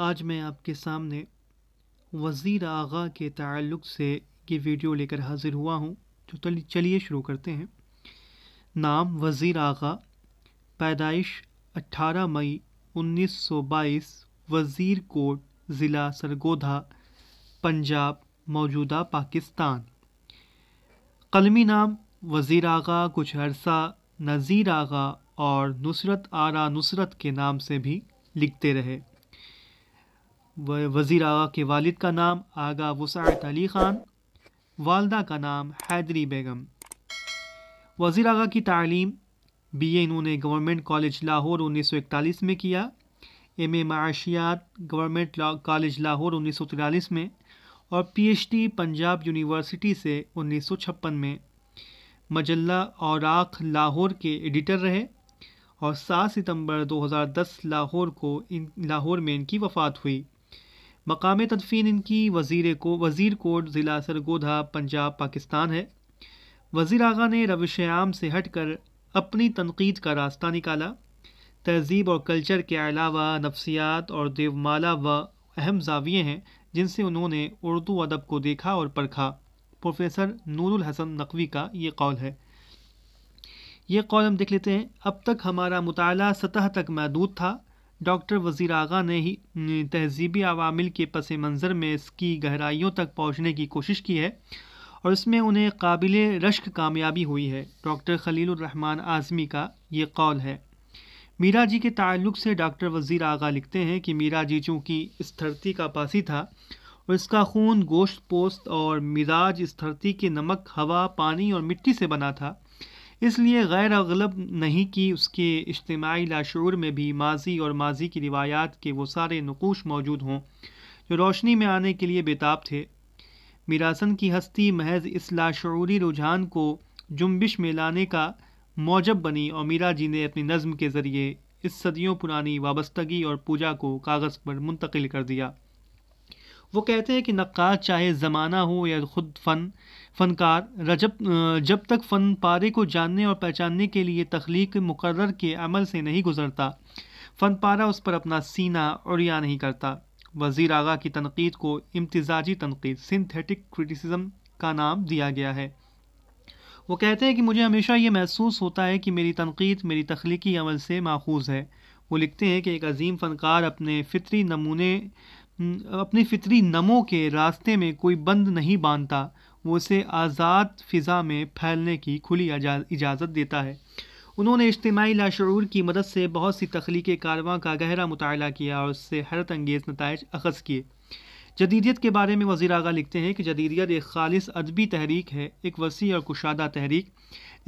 आज मैं आपके सामने वज़ी आगा के ताल्लुक़ से ये वीडियो लेकर हाज़िर हुआ हूँ तो चलिए शुरू करते हैं नाम वज़ी आगा पैदाइश 18 मई 1922 वज़ीर कोट ज़िला सरगोधा पंजाब मौजूदा पाकिस्तान कलमी नाम वजी आगा कुछ अरसा नज़ीर आगा और नुसरत आरा नुसरत के नाम से भी लिखते रहे वज़ीर आगा के वालिद का नाम आगा वसात अली ख़ान वालदा का नाम हैदरी बेगम वज़ी आगा की तालीम बी ए इन्होंने गवर्नमेंट कॉलेज लाहौर उन्नीस सौ इकतालीस में किया एम ए माशियात गवर्नमेंट कॉलेज लाहौर उन्नीस सौ तिरालीस में और P H D Punjab university से उन्नीस सौ छप्पन में मजल्ला और आख लाहौर के एडिटर रहे और सात सितंबर 2010 लाहौर को इन लाहौर में इनकी वफ़ात हुई मकाम तदफीन इनकी वजीर को वज़ीर कोट ज़िला सरगोधा पंजाब पाकिस्तान है वज़ी आगा ने रविश आम से हट कर अपनी तनकीद का रास्ता निकाला तहजीब और कल्चर के अलावा नफसियात और देवमाला व अहम जाविये हैं जिनसे उन्होंने उर्दू अदब को देखा और परखा प्रोफेसर नूरुल हसन नकवी का ये कौल है ये कौल हम देख लेते हैं अब तक हमारा मुताला सतह तक महदूद था डॉक्टर वज़ीर आगा ने ही तहजीबी अवामिल के पस मंज़र में इसकी गहराइयों तक पहुँचने की कोशिश की है और इसमें उन्हें काबिल रश्क कामयाबी हुई है डॉक्टर खलीलरहमान आज़मी का ये कौल है मीरा जी के ताल्लुक से डॉक्टर वज़ीर आगा लिखते हैं कि मीरा जी चूँकि इस धरती का पासी था और इसका खून गोश्त पोस्त और मिजाज इस धरती के नमक हवा पानी और मिट्टी से बना था इसलिए गैर अगलब नहीं कि उसके इज्तमाही लाशूर में भी माजी और माजी की रिवायात के वो सारे नकूश मौजूद हों जो रोशनी में आने के लिए बेताब थे मीरासन की हस्ती महज इस लाशूरी रुझान को जुम्बिश में लाने का मौजब बनी और मीरा जी ने अपनी नज़म के ज़रिए इस सदियों पुरानी वाबस्तगी और पूजा को कागज़ पर मुंतकिल कर दिया वो कहते हैं कि नक्का चाहे ज़माना हो या ख़ुद फ़न फ़नकार रजब जब तक फ़न पारे को जानने और पहचानने के लिए तख्लीक मुकर के अमल से नहीं गुज़रता फ़न पारा उस पर अपना सीना उड़िया नहीं करता वज़ीर आगा की तनकीद को इम्तजाजी तनकीद सिंथेटिक क्रिटिसिज्म का नाम दिया गया है वो कहते हैं कि मुझे हमेशा ये महसूस होता है कि मेरी तनकीद मेरी तख्लीकी अमल से माखूज है वो लिखते हैं कि एक अजीम फ़नकार अपने फितरी नमूने अपने फितरी नमों के रास्ते में कोई बंद नहीं बांधता वो उसे आज़ाद फ़िज़ा में फैलने की खुली इजाज़त देता है उन्होंने इज्तमाही लाशूर की मदद से बहुत सी तख्लीक कारवां का गहरा मुताल किया और उससे हैरत अंगेज़ नतज अखज़ किए जदीदियत के बारे में वज़ी अगर लिखते हैं कि जदीदियत एक खालिस अदबी तहरीक है एक वसी और कुशादा तहरीक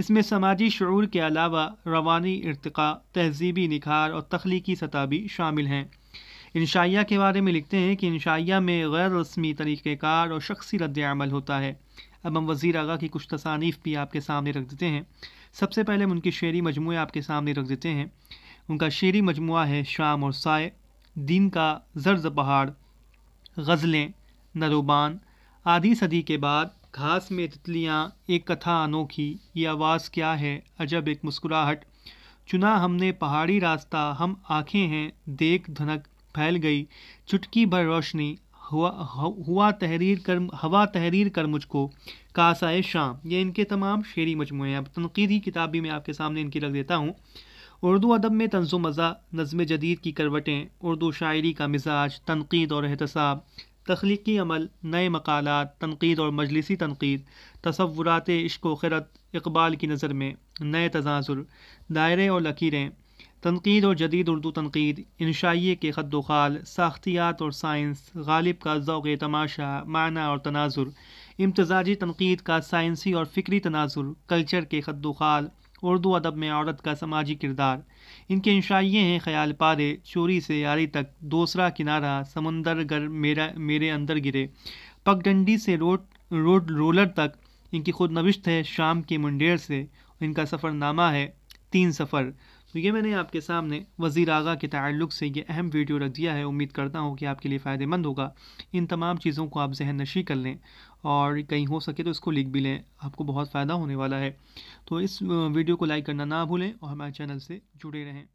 इसमें समाजी शुरू के अलावा रवानी इरतका तहजीबी निखार और तख्लीकी सतह भी शामिल हैं इंशाइया के बारे में लिखते हैं कि इंशाइया में गैर रस्मी तरीक़ार और शख्सी रद्दमल होता है अब हम वज़ी आगा की कुछ तसानीफ़ भी आपके सामने रख देते हैं सबसे पहले हम उनकी शेरी मजमू आपके सामने रख देते हैं उनका शेरी मजमू है शाम और साय दिन का जर्ज पहाड़ गज़लें नरोबान आधी सदी के बाद घास में तितलियाँ एक कथा अनोखी ये आवाज़ क्या है अजब एक मुस्कुराहट चुना हमने पहाड़ी रास्ता हम आँखें हैं देख धनक फैल गई चुटकी भर रोशनी हुआ हुआ तहरीर कर हवा तहरीर कर मुझको कासाए शाम ये इनके तमाम शेरी मजमू हैं अब तनकीदी किताब भी मैं आपके सामने इनकी रख देता हूँ उर्दू अदब में तंज़ो मज़ा नज़म जदीद की करवटें उर्दू शायरी का मिजाज तनकीद और एहतसाब तख्लीकी अमल नए मकालत तनकीद और मजलिसी तनकीद तस्वुरात इश्क व खरत इकबाल की नज़र में नए तजाजुर दायरे और लकीरें तनकीद और जदीद उर्दू तनकीद इंशाइए के खद खाल साख्तियात और साइंस गालिब का ज़ौक़ तमाशा माना और तनाजुर इम्तजाजी तनकीद का साइंसी और फ़िक्री तनाजुर कल्चर के खद खाल उर्दू अदब में औरत का समाजी किरदार इनके इंशाइये हैं ख्याल पारे चोरी से यारी तक दूसरा किनारा समुंदर गर मेरा मेरे अंदर गिरे पगडंडी से रोड रोड रोलर तक इनकी खुद नविश्त है शाम के मुंडेर से इनका सफ़रनामा है तीन सफ़र तो ये मैंने आपके सामने वज़ी आगा के तल्लुक से ये अहम वीडियो रख दिया है उम्मीद करता हूँ कि आपके लिए फ़ायदेमंद होगा इन तमाम चीज़ों को आप जहन नशी कर लें और कहीं हो सके तो इसको लिख भी लें आपको बहुत फ़ायदा होने वाला है तो इस वीडियो को लाइक करना ना भूलें और हमारे चैनल से जुड़े रहें